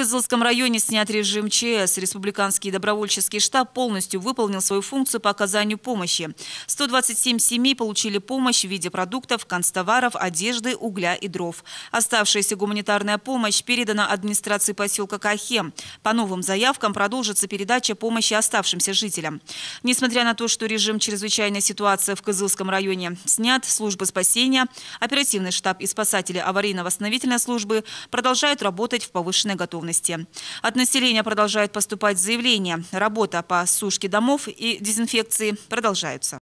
Кызылском районе снят режим ЧС. Республиканский добровольческий штаб полностью выполнил свою функцию по оказанию помощи. 127 семей получили помощь в виде продуктов, констоваров, одежды, угля и дров. Оставшаяся гуманитарная помощь передана администрации поселка Кахем. По новым заявкам продолжится передача помощи оставшимся жителям. Несмотря на то, что режим чрезвычайной ситуации в Кызылском районе снят, службы спасения, оперативный штаб и спасатели аварийно-восстановительной службы продолжают работать в повышенной готовности готовности. От населения продолжают поступать заявления. Работа по сушке домов и дезинфекции продолжаются.